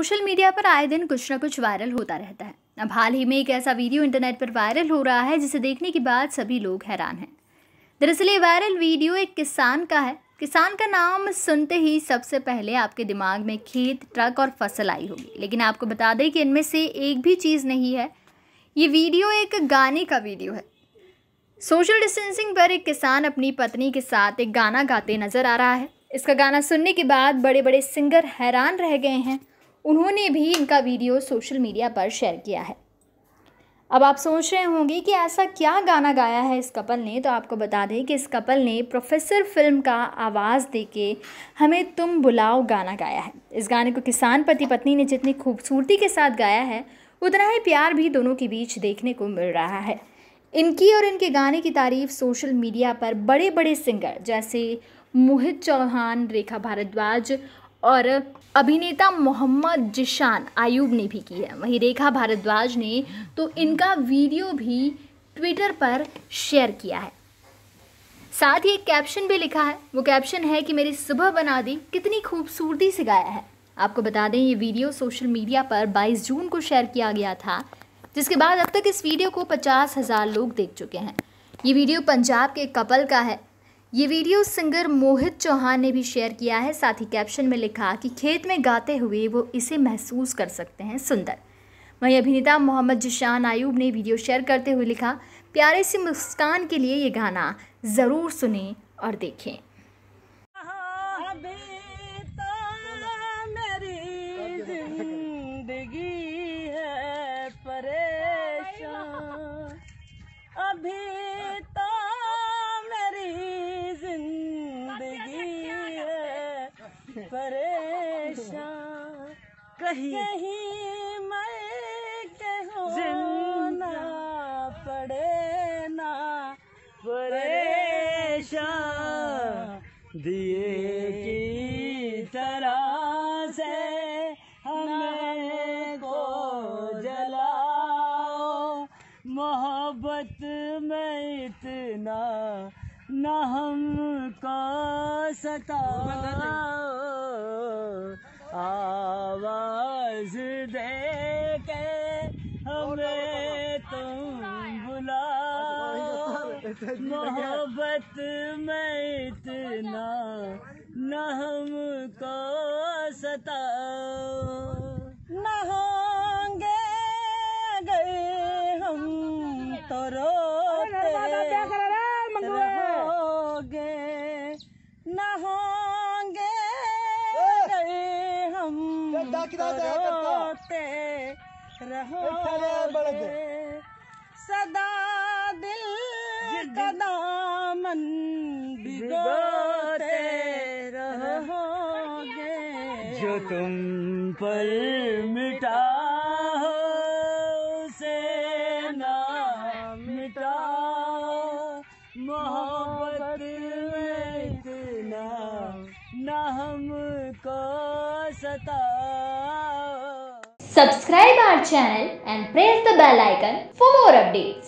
Social media पर आए दिन कुछ ना कुछ वायरल होता रहता है अब हाल ही में एक ऐसा वीडियो इंटरनेट पर वायरल हो रहा है जिसे देखने के बाद सभी लोग हैरान हैं दरअसल ये वायरल वीडियो एक किसान का है किसान का नाम सुनते ही सबसे पहले आपके दिमाग में खेत ट्रक और फसल आई होगी लेकिन आपको बता दें कि इनमें से एक भी चीज़ नहीं है ये वीडियो एक गाने का वीडियो है सोशल डिस्टेंसिंग पर एक किसान अपनी पत्नी के साथ एक गाना गाते नज़र आ रहा है इसका गाना सुनने के बाद बड़े बड़े सिंगर हैरान रह गए हैं उन्होंने भी इनका वीडियो सोशल मीडिया पर शेयर किया है अब आप सोच रहे होंगे कि ऐसा क्या गाना गाया है इस कपल ने तो आपको बता दें कि इस कपल ने प्रोफेसर फिल्म का आवाज़ देके हमें तुम बुलाओ गाना गाया है इस गाने को किसान पति पत्नी ने जितनी खूबसूरती के साथ गाया है उतना ही प्यार भी दोनों के बीच देखने को मिल रहा है इनकी और इनके गाने की तारीफ सोशल मीडिया पर बड़े बड़े सिंगर जैसे मोहित चौहान रेखा भारद्वाज और अभिनेता मोहम्मद जिशान आयुब ने भी की है वहीं रेखा भारद्वाज ने तो इनका वीडियो भी ट्विटर पर शेयर किया है साथ ही एक कैप्शन भी लिखा है वो कैप्शन है कि मेरी सुबह बना दी कितनी खूबसूरती से गाया है आपको बता दें ये वीडियो सोशल मीडिया पर 22 जून को शेयर किया गया था जिसके बाद अब तक इस वीडियो को पचास हज़ार लोग देख चुके हैं ये वीडियो पंजाब के कपल का है ये वीडियो सिंगर मोहित चौहान ने भी शेयर किया है साथ ही कैप्शन में लिखा कि खेत में गाते हुए वो इसे महसूस कर सकते हैं सुंदर वहीं अभिनेता मोहम्मद जिशान आयूब ने वीडियो शेयर करते हुए लिखा प्यारे से मुस्कान के लिए ये गाना ज़रूर सुने और देखें कहीं कहीं मैं कहूँ पड़े ना परेशान दिए की तरह से हमें को जलाओ मोहब्बत में इतना न हमको सताओ मोहब्बत में इतना न हमको सताओ न होंगे अगर हम तो रोते रहोगे न होंगे गए हम तो रोते रहो सदा का दामन भिगोते रहोगे जो तुम पर मिटा हो से ना मिटा मोहब्बत में इतना ना हमको सता Subscribe our channel and press the bell icon for more updates.